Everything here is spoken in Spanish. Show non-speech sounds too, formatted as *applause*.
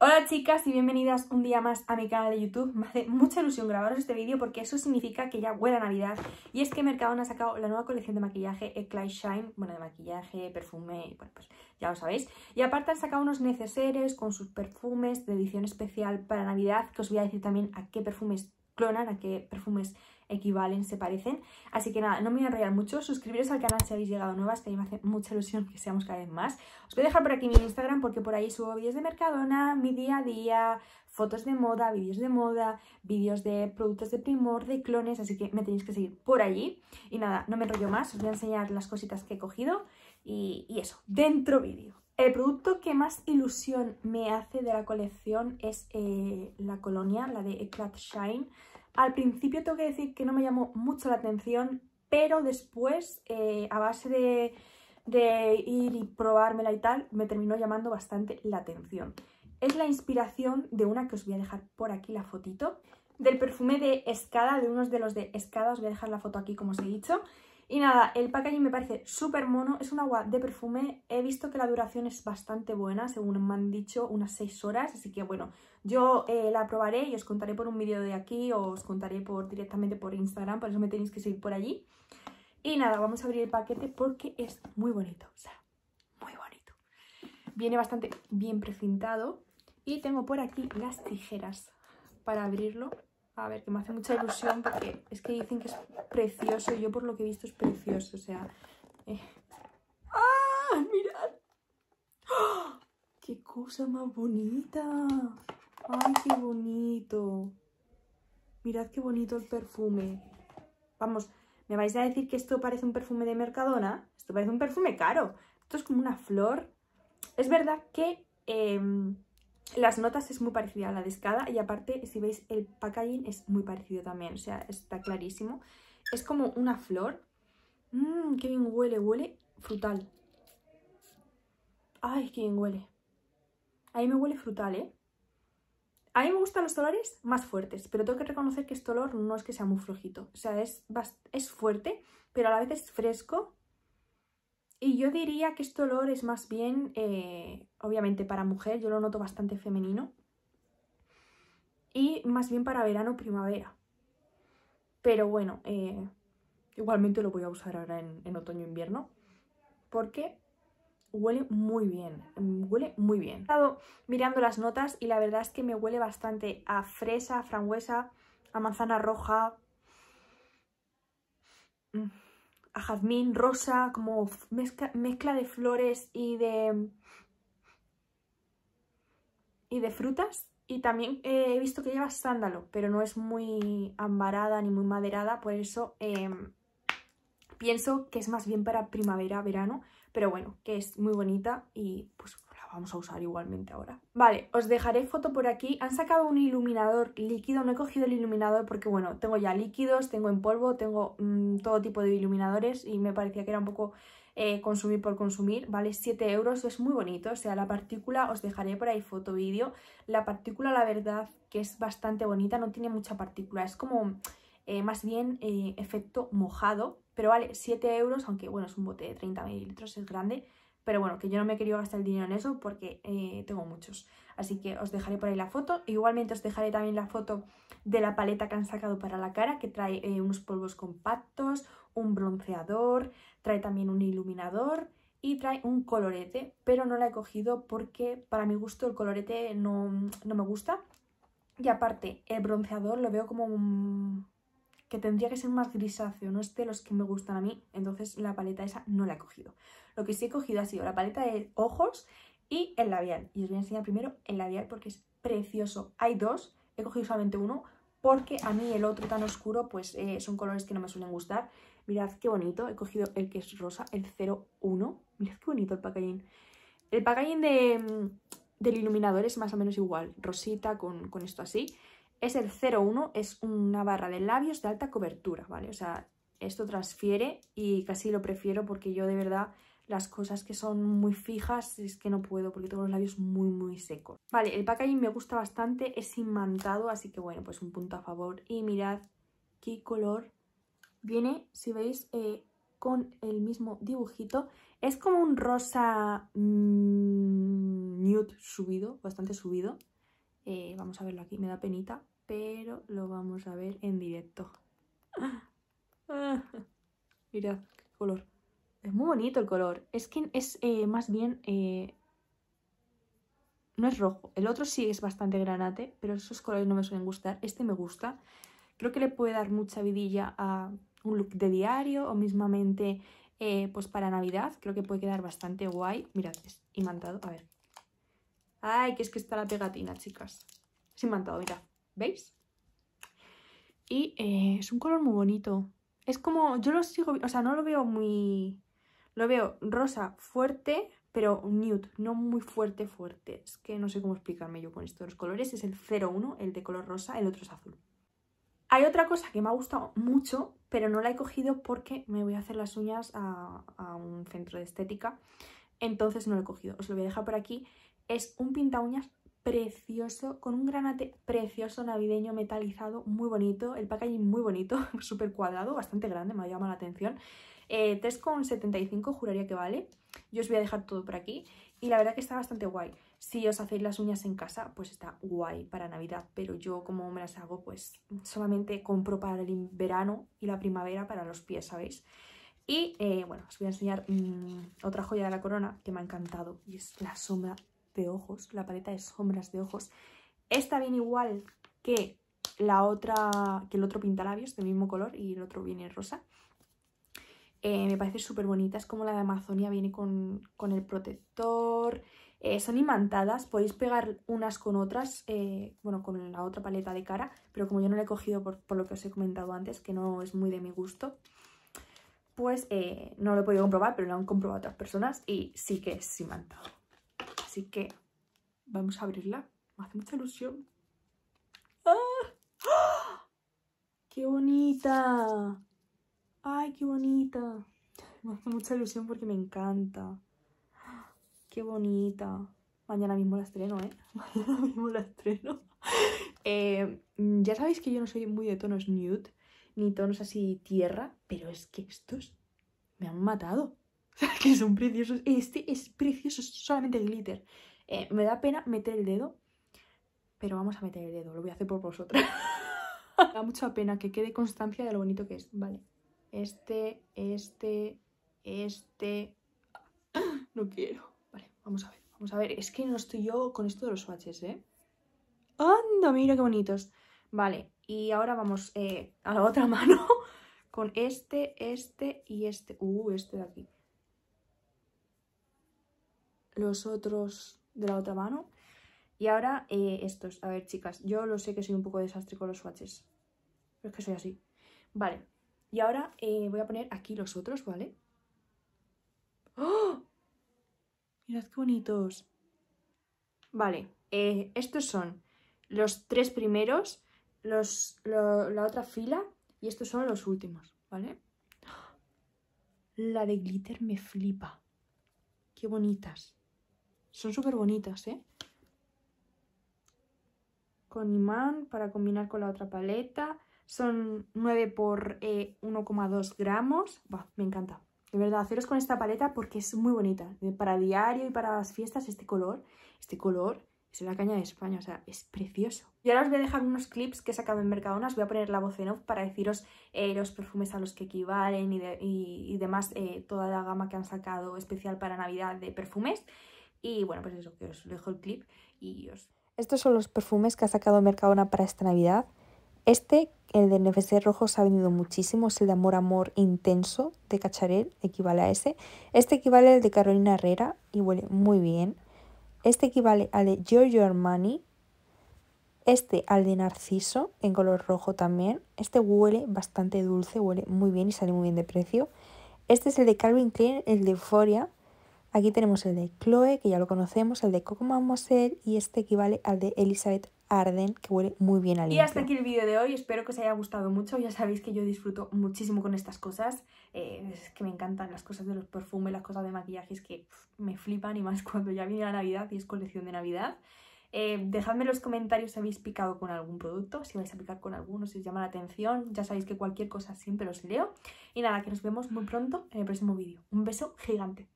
Hola chicas y bienvenidas un día más a mi canal de YouTube. Me hace mucha ilusión grabaros este vídeo porque eso significa que ya huele a Navidad. Y es que Mercadona ha sacado la nueva colección de maquillaje Eclipse Shine, bueno, de maquillaje, perfume, bueno, pues ya lo sabéis. Y aparte han sacado unos neceseres con sus perfumes de edición especial para Navidad, que os voy a decir también a qué perfumes clonan, a qué perfumes equivalen, se parecen. Así que nada, no me voy a enrollar mucho. Suscribiros al canal si habéis llegado nuevas, que a mí me hace mucha ilusión que seamos cada vez más. Os voy a dejar por aquí mi Instagram porque por ahí subo vídeos de Mercadona, mi día a día, fotos de moda, vídeos de moda, vídeos de productos de Primor, de clones, así que me tenéis que seguir por allí. Y nada, no me enrollo más, os voy a enseñar las cositas que he cogido y, eso, dentro vídeo. El producto que más ilusión me hace de la colección es eh, la colonia, la de Eclat Shine. Al principio tengo que decir que no me llamó mucho la atención, pero después, eh, a base de, de ir y probármela y tal, me terminó llamando bastante la atención. Es la inspiración de una que os voy a dejar por aquí la fotito, del perfume de Escada, de unos de los de Escada, os voy a dejar la foto aquí como os he dicho, y nada, el packaging me parece súper mono, es un agua de perfume, he visto que la duración es bastante buena, según me han dicho, unas 6 horas, así que bueno, yo eh, la probaré y os contaré por un vídeo de aquí o os contaré por, directamente por Instagram, por eso me tenéis que seguir por allí. Y nada, vamos a abrir el paquete porque es muy bonito, o sea, muy bonito. Viene bastante bien precintado y tengo por aquí las tijeras para abrirlo a ver, que me hace mucha ilusión porque es que dicen que es precioso y yo por lo que he visto es precioso, o sea... Eh. ¡Ah! ¡Mirad! ¡Ah! ¡Qué cosa más bonita! ¡Ay, qué bonito! Mirad qué bonito el perfume. Vamos, ¿me vais a decir que esto parece un perfume de Mercadona? Esto parece un perfume caro. Esto es como una flor. Es verdad que... Em, las notas es muy parecida a la de Escada y aparte, si veis, el packaging es muy parecido también, o sea, está clarísimo. Es como una flor. Mmm, qué bien huele, huele frutal. Ay, qué bien huele. A mí me huele frutal, ¿eh? A mí me gustan los olores más fuertes, pero tengo que reconocer que este olor no es que sea muy flojito. O sea, es, es fuerte, pero a la vez es fresco y yo diría que este olor es más bien, eh, obviamente para mujer, yo lo noto bastante femenino. Y más bien para verano, primavera. Pero bueno, eh, igualmente lo voy a usar ahora en, otoño-invierno. Porque huele muy bien, mm, huele muy bien. He estado mirando las notas y la verdad es que me huele bastante a fresa, a frambuesa, a manzana roja. Mm jazmín rosa, como mezcla, de flores y de, y de frutas. Y también eh, he visto que lleva sándalo, pero no es muy ambarada ni muy maderada, por eso em, pienso que es más bien para primavera, verano. Pero bueno, que es muy bonita y pues vamos a usar igualmente ahora. Vale, os dejaré foto por aquí. Han sacado un iluminador líquido. No he cogido el iluminador porque, bueno, tengo ya líquidos, tengo en polvo, tengo mm, todo tipo de iluminadores y me parecía que era un poco eh, consumir por consumir, ¿vale? 7 euros, es muy bonito, o sea, la partícula, os dejaré por ahí foto, vídeo, la partícula la verdad que es bastante bonita, no tiene mucha partícula, es como eh, más bien eh, efecto mojado, pero vale, 7 euros, aunque bueno, es un bote de 30 mililitros, es grande, pero bueno, que yo no me he querido gastar el dinero en eso porque eh, tengo muchos. Así que os dejaré por ahí la foto. E igualmente os dejaré también la foto de la paleta que han sacado para la cara, que trae eh, unos polvos compactos, un bronceador, trae también un iluminador y trae un colorete, pero no la he cogido porque para mi gusto el colorete no, no me gusta. Y aparte, el bronceador lo veo como un que tendría que ser más grisáceo, no es de los que me gustan a mí, entonces la paleta esa no la he cogido. Lo que sí he cogido ha sido la paleta de ojos y el labial. Y os voy a enseñar primero el labial porque es precioso. Hay dos, he cogido solamente uno porque a mí el otro tan oscuro pues eh, son colores que no me suelen gustar. Mirad qué bonito, he cogido el que es rosa, el 01. Mirad qué bonito el packaging. El packaging de, mm, del iluminador es más o menos igual, rosita con, con esto así es el 01, es una barra de labios de alta cobertura, ¿vale? O sea, esto transfiere y casi lo prefiero porque yo de verdad las cosas que son muy fijas es que no puedo porque tengo los labios muy muy secos. Vale, el packaging me gusta bastante, es imantado, así que bueno, pues un punto a favor. Y mirad qué color viene, si veis, eh, con el mismo dibujito. Es como un rosa mm, nude subido, bastante subido. Eh, vamos a verlo aquí, me da penita, pero lo vamos a ver en directo. *laughs* Mirad qué color. Es muy bonito el color. Es que es eh, más bien... Eh, no es rojo. El otro sí es bastante granate, pero esos colores no me suelen gustar. Este me gusta. Creo que le puede dar mucha vidilla a un look de diario o mismamente pues para Navidad. Creo que puede quedar bastante guay. Mirad, es imantado. A ver. Ay, que es que está la pegatina, chicas. Es imantado, mira. ¿Veis? Y eh, es un color muy bonito. Es como, yo lo sigo, o sea, no lo veo muy... Lo veo rosa fuerte, pero nude, no muy fuerte, fuerte. Es que no sé cómo explicarme yo con estos los colores. Es el 01, el de color rosa, el otro es azul. Hay otra cosa que me ha gustado mucho, pero no la he cogido porque me voy a hacer las uñas a, un centro de estética. Entonces no la he cogido. Os lo voy a dejar por aquí. Es un pinta uñas precioso, con un granate precioso navideño metalizado, muy bonito, el packaging muy bonito, *laughs* súper cuadrado, bastante grande, me ha llamado la atención. Eh, 3,75 juraría que vale. Yo os voy a dejar todo por aquí. Y la verdad que está bastante guay. Si os hacéis las uñas en casa, pues está guay para Navidad. Pero yo como me las hago, pues solamente compro para el verano y la primavera para los pies, ¿sabéis? Y eh, bueno, os voy a enseñar mm, otra joya de la corona que me ha encantado. Y es la sombra de ojos, la paleta de sombras de ojos, esta viene igual que la otra, que el otro pintalabios del mismo color y el otro viene rosa. Eh, me parece súper bonita, es como la de Amazonia, viene con, el protector. Eh, son imantadas, podéis pegar unas con otras, eh, bueno, con la otra paleta de cara, pero como yo no la he cogido por, por lo que os he comentado antes, que no es muy de mi gusto, pues no lo he podido comprobar, pero lo han comprobado otras personas y sí que es imantado. Así que vamos a abrirla. Me hace mucha ilusión. ¡Ah! ¡Ah! ¡Qué bonita! ¡Ay, qué bonita! Me hace mucha ilusión porque me encanta. ¡Qué bonita! Mañana mismo la estreno, ¿eh? *laughs* Mañana mismo la estreno. Eh, ya sabéis que yo no soy muy de tonos nude, ni tonos así tierra, pero es que estos me han matado. *laughs* que son preciosos. Este es precioso, es solamente glitter. Eh, me da pena meter el dedo, pero vamos a meter el dedo, lo voy a hacer por vosotros me *laughs* da mucha pena que quede constancia de lo bonito que es. Vale. Este, este, este. *gasps* No quiero. Vale, vamos a ver, vamos a ver. Es que no estoy yo con esto de los swatches, ¿eh? ¡Anda, mira qué bonitos! Vale, y ahora vamos eh, a la otra *laughs* mano con este, este y este. Uh, este de aquí los otros de la otra mano. Y ahora eh, estos. A ver, chicas, yo lo sé que soy un poco desastre con los swatches. Pero es que soy así. Vale. Y ahora eh, voy a poner aquí los otros, ¿vale? ¡Oh! Mirad qué bonitos. Vale. Eh, estos son los tres primeros, los, la otra fila y estos son los últimos, ¿vale? ¡Oh! La de glitter me flipa. Qué bonitas. Son súper bonitas, ¿eh? Con imán para combinar con la otra paleta. Son 9 por 1,2 eh, gramos. me encanta. De verdad, haceros con esta paleta porque es muy bonita. Para diario y para las fiestas, este color, este color es la caña de España, o sea, es precioso. Y ahora os voy a dejar unos clips que he sacado en Mercadona, os voy a poner la voz en off para deciros eh, los perfumes a los que equivalen y, demás, eh, toda la gama que han sacado especial para Navidad de perfumes. Y bueno, pues eso, que os dejo el clip y os... Estos son los perfumes que ha sacado Mercadona para esta Navidad. Este, el de NFC rojo, se ha vendido muchísimo. Es el de Amor Amor Intenso de Cacharel, equivale a ese. Este equivale al de Carolina Herrera y huele muy bien. Este equivale al de Giorgio Armani. Este al de Narciso, en color rojo también. Este huele bastante dulce, huele muy bien y sale muy bien de precio. Este es el de Calvin Klein, el de Euphoria, Aquí tenemos el de Chloe, que ya lo conocemos, el de Coco Mademoiselle y este equivale al de Elizabeth Arden, que huele muy bien al Y hasta aquí el vídeo de hoy, espero que os haya gustado mucho, ya sabéis que yo disfruto muchísimo con estas cosas, eh, es que me encantan las cosas de los perfumes, las cosas de maquillajes que me flipan y más *laughs* cuando ya viene la Navidad y es colección de Navidad. Eh, dejadme en los comentarios si habéis picado con algún producto, si vais a picar con alguno, si os llama la atención. Ya sabéis que cualquier cosa siempre los leo. Y nada, que nos vemos muy pronto en el próximo vídeo. Un beso gigante.